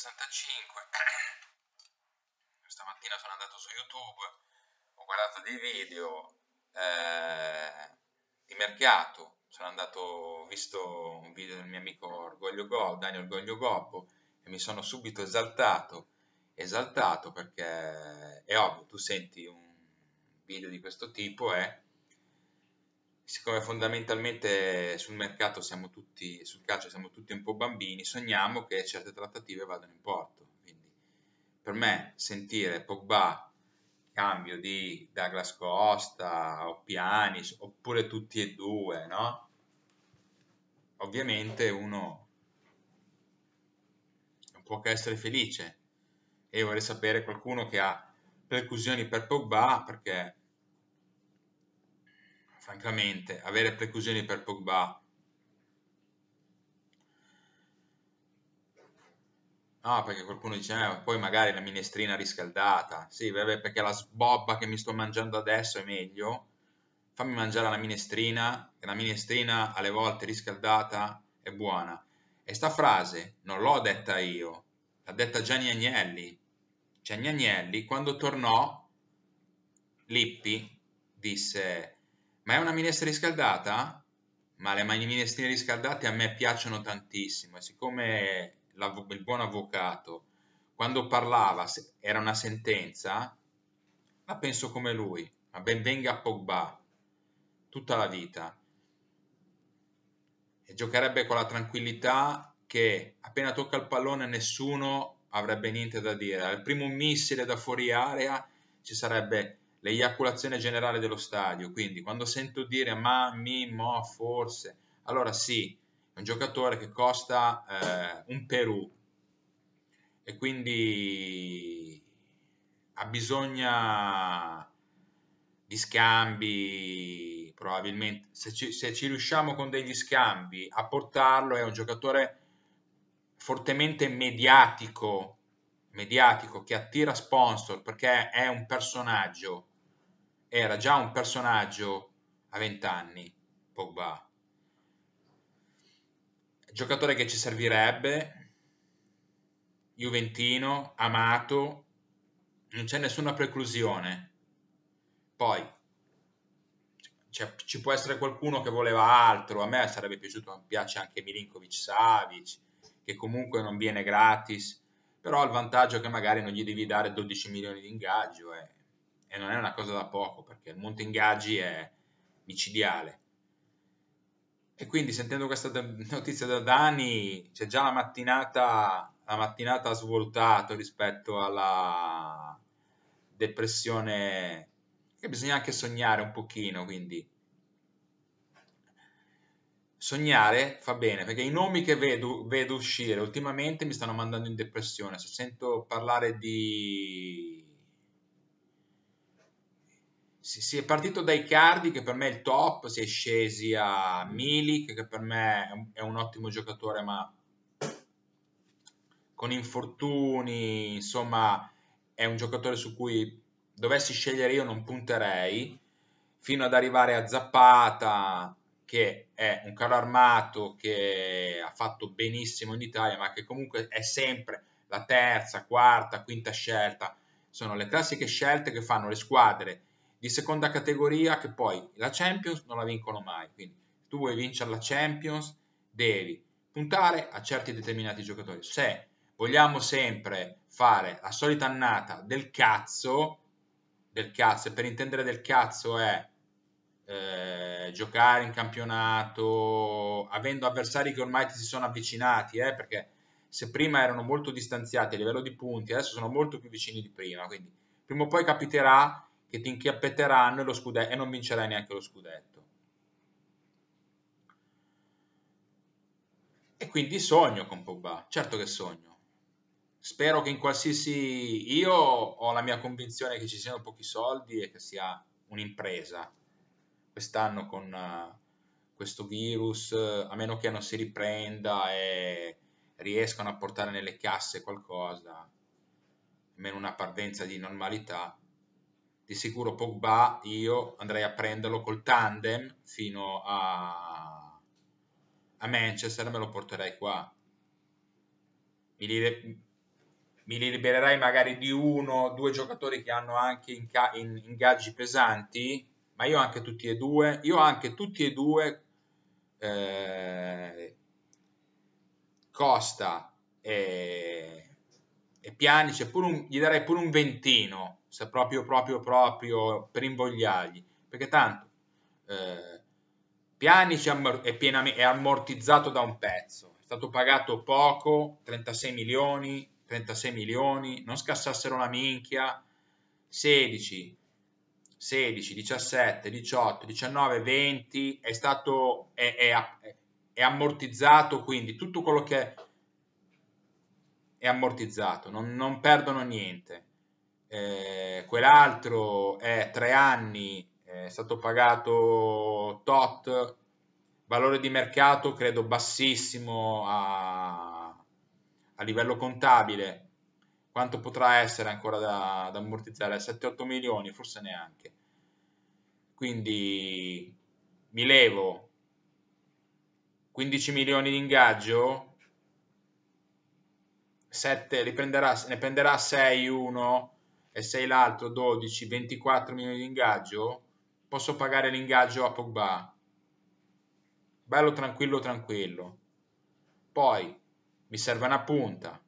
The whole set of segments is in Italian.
65 mattina sono andato su youtube ho guardato dei video eh, di mercato sono andato ho visto un video del mio amico Orgoglio Go, Daniel Orgoglio Goppo e mi sono subito esaltato esaltato perché è ovvio tu senti un video di questo tipo e eh, siccome fondamentalmente sul mercato siamo tutti, sul calcio siamo tutti un po' bambini, sogniamo che certe trattative vadano in porto. Quindi per me sentire Pogba cambio di Douglas Costa o Pianis oppure tutti e due, no? Ovviamente uno non può che essere felice e vorrei sapere qualcuno che ha percussioni per Pogba perché francamente, avere preclusioni per Pogba. No, perché qualcuno dice, eh, poi magari la minestrina riscaldata. Sì, vabbè, perché la sbobba che mi sto mangiando adesso è meglio. Fammi mangiare la minestrina, che la minestrina alle volte riscaldata è buona. E sta frase non l'ho detta io, l'ha detta Gianni Agnelli. Gianni Agnelli, quando tornò, Lippi disse ma è una minestra riscaldata? Ma le minestrine riscaldate a me piacciono tantissimo e siccome il buon avvocato quando parlava era una sentenza, la penso come lui, ma ben venga Pogba tutta la vita. E giocherebbe con la tranquillità che appena tocca il pallone nessuno avrebbe niente da dire. Al primo missile da fuori area ci sarebbe l'eiaculazione generale dello stadio, quindi quando sento dire ma, mi, mo, forse, allora sì, è un giocatore che costa eh, un Perù e quindi ha bisogno di scambi, probabilmente se ci, se ci riusciamo con degli scambi a portarlo è un giocatore fortemente mediatico mediatico che attira sponsor perché è un personaggio era già un personaggio a 20 anni, Pogba. Giocatore che ci servirebbe, Juventino, amato, non c'è nessuna preclusione. Poi cioè, ci può essere qualcuno che voleva altro, a me sarebbe piaciuto, mi piace anche Milinkovic Savic, che comunque non viene gratis, però ha il vantaggio che magari non gli devi dare 12 milioni di ingaggio. Eh e non è una cosa da poco perché il monte ingaggi è micidiale. E quindi sentendo questa notizia da Dani c'è già la mattinata, la mattinata ha svoltato rispetto alla depressione che bisogna anche sognare un pochino, quindi sognare fa bene perché i nomi che vedo, vedo uscire ultimamente mi stanno mandando in depressione. Se sento parlare di si, si, è partito dai Cardi che per me è il top, si è scesi a Milik che per me è un, è un ottimo giocatore ma con infortuni, insomma è un giocatore su cui dovessi scegliere io non punterei, fino ad arrivare a Zappata che è un carro armato che ha fatto benissimo in Italia ma che comunque è sempre la terza, quarta, quinta scelta, sono le classiche scelte che fanno le squadre di seconda categoria che poi la Champions non la vincono mai. Quindi tu vuoi vincere la Champions devi puntare a certi determinati giocatori. Se vogliamo sempre fare la solita annata del cazzo, del cazzo, e per intendere del cazzo è eh, giocare in campionato avendo avversari che ormai ti si sono avvicinati, eh, perché se prima erano molto distanziati a livello di punti, adesso sono molto più vicini di prima, quindi prima o poi capiterà che ti inchiappetteranno lo scudetto, e non vincerai neanche lo scudetto. E quindi sogno con Pogba, certo che sogno. Spero che in qualsiasi... Io ho la mia convinzione che ci siano pochi soldi e che sia un'impresa. Quest'anno con uh, questo virus, a meno che non si riprenda e riescano a portare nelle casse qualcosa, almeno una parvenza di normalità, di sicuro Pogba io andrei a prenderlo col tandem fino a, a Manchester me lo porterei qua. Mi, li, mi li libererai magari di uno o due giocatori che hanno anche inca- in, ingaggi pesanti, ma io anche tutti e due, io anche tutti e due eh, Costa e e Piani, un, gli darei pure un ventino, se proprio, proprio, proprio, per invogliargli, perché tanto eh, Piani è, è ammortizzato da un pezzo, è stato pagato poco, 36 milioni, 36 milioni, non scassassero una minchia, 16, 16, 17, 18, 19, 20, è stato, è, è, è ammortizzato, quindi tutto quello che è, è ammortizzato, non, non perdono niente. Eh, quell'altro è tre anni, è stato pagato tot, valore di mercato credo bassissimo a, a livello contabile. Quanto potrà essere ancora da, da ammortizzare? 7-8 milioni, forse neanche. Quindi mi levo 15 milioni di ingaggio 7 li prenderà, ne prenderà 6 uno e 6 l'altro 12, 24 milioni di ingaggio, posso pagare l'ingaggio a Pogba. Bello tranquillo tranquillo. Poi mi serve una punta.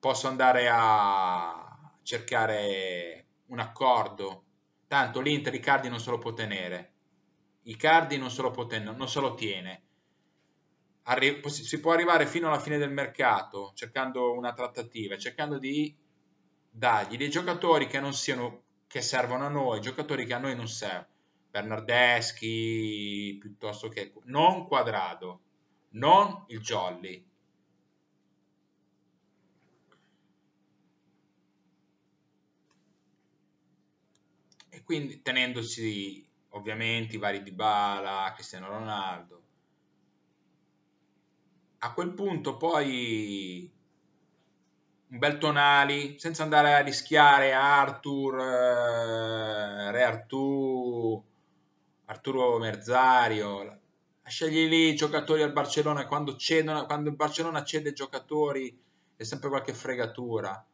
Posso andare a cercare un accordo. Tanto l'Inter i cardi non se lo può tenere. I cardi non se lo, può ten- non se lo tiene arri- si può arrivare fino alla fine del mercato cercando una trattativa, cercando di dargli dei giocatori che non siano che servono a noi, giocatori che a noi non servono. Bernardeschi piuttosto che non Quadrado, non il Jolly. E quindi tenendosi ovviamente i vari Bala, Cristiano Ronaldo a quel punto poi un bel Tonali, senza andare a rischiare Arthur, eh, Re Artù, Arturo Merzario, scegli lì i giocatori al Barcellona, quando, cedono, quando il Barcellona cede giocatori è sempre qualche fregatura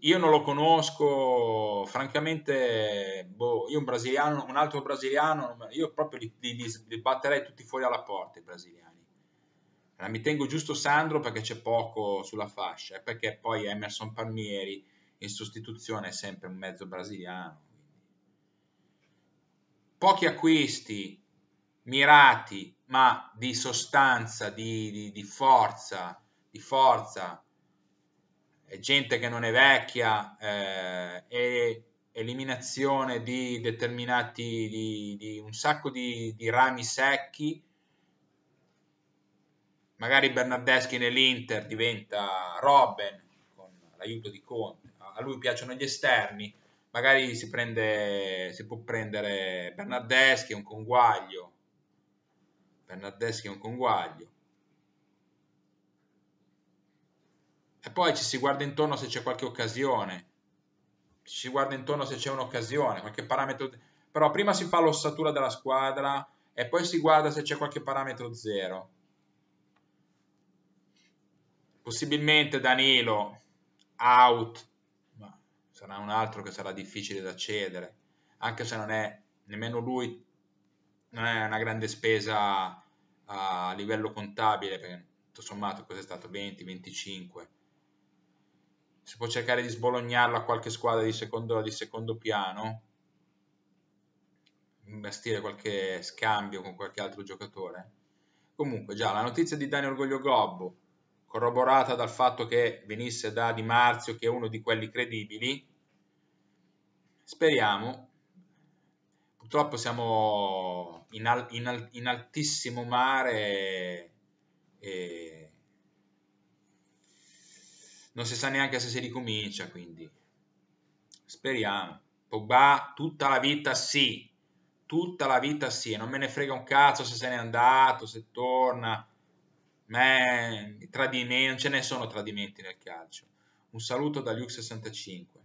io non lo conosco, francamente, boh, io un brasiliano, un altro brasiliano, io proprio li, li, li batterei tutti fuori alla porta i brasiliani. Allora, mi tengo giusto Sandro perché c'è poco sulla fascia e perché poi Emerson Palmieri in sostituzione è sempre un mezzo brasiliano. Pochi acquisti mirati, ma di sostanza, di, di, di forza, di forza gente che non è vecchia eh, e eliminazione di determinati di, di un sacco di, di, rami secchi magari Bernardeschi nell'Inter diventa Robben con l'aiuto di Conte a lui piacciono gli esterni magari si, prende, si può prendere Bernardeschi un conguaglio Bernardeschi un conguaglio e poi ci si guarda intorno se c'è qualche occasione, ci si guarda intorno se c'è un'occasione, qualche parametro, però prima si fa l'ossatura della squadra e poi si guarda se c'è qualche parametro zero. Possibilmente Danilo out, ma sarà un altro che sarà difficile da cedere, anche se non è nemmeno lui non è una grande spesa a livello contabile, perché tutto sommato questo è stato 20-25 si può cercare di sbolognarlo a qualche squadra di secondo, di secondo piano, investire qualche scambio con qualche altro giocatore. Comunque, già la notizia di Dani Orgoglio Gobbo, corroborata dal fatto che venisse da Di Marzio, che è uno di quelli credibili, speriamo. Purtroppo siamo in, al, in, al, in altissimo mare e, e non si sa neanche se si ricomincia, quindi speriamo. Pogba tutta la vita sì, tutta la vita sì, non me ne frega un cazzo se se n'è andato, se torna. Ma tradimenti, non ce ne sono tradimenti nel calcio. Un saluto da Luke65.